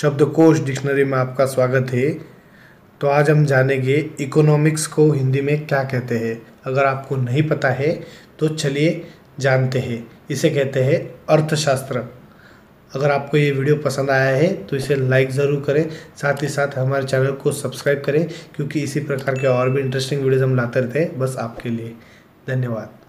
शब्दकोश डिक्शनरी में आपका स्वागत है तो आज हम जानेंगे इकोनॉमिक्स को हिंदी में क्या कहते हैं अगर आपको नहीं पता है तो चलिए जानते हैं इसे कहते हैं अर्थशास्त्र अगर आपको ये वीडियो पसंद आया है तो इसे लाइक ज़रूर करें साथ ही साथ हमारे चैनल को सब्सक्राइब करें क्योंकि इसी प्रकार के और भी इंटरेस्टिंग वीडियोज़ हम लाते रहते हैं बस आपके लिए धन्यवाद